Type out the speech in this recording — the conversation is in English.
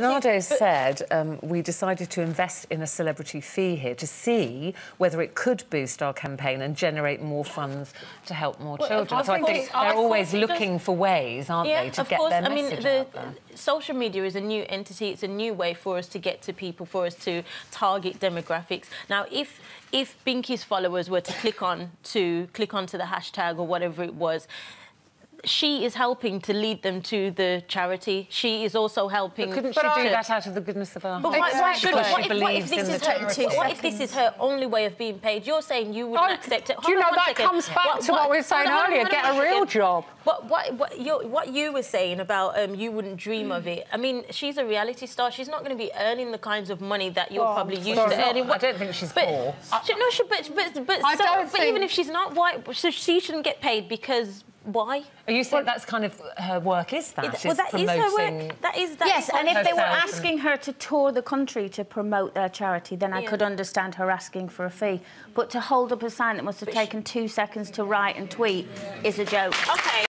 Bernardo said um, we decided to invest in a celebrity fee here to see whether it could boost our campaign and generate more funds to help more well, children. So I think they're always looking does... for ways, aren't yeah, they, to get course. their message I mean, the, out there. Social media is a new entity. It's a new way for us to get to people, for us to target demographics. Now, if if Binky's followers were to click on to click onto the hashtag or whatever it was, she is helping to lead them to the charity. She is also helping. But couldn't she do that out of the goodness of her heart? But exactly. why, should she if, believes in the charity? Her, what if this is her only way of being paid? You're saying you wouldn't accept it. Hold do you know that second. comes back what, to what, what we were saying on, earlier? On, get a real job. what what, you what you were saying about um, you wouldn't dream mm. of it. I mean, she's a reality star. She's not going to be earning the kinds of money that you're oh, probably used to earning. I don't think she's but, poor. She, no, she, but but but, so, but even if she's not white, so she shouldn't get paid because why? Are you saying well, that's kind of her work? Is that? It, well, that is, promoting... is her work. That is that. Yes, is and if they were asking her to tour the country to promote their charity, then yeah. I could understand her asking for a fee. But to hold up a sign that must have but taken she... two seconds to write and tweet yeah. is a joke. Okay.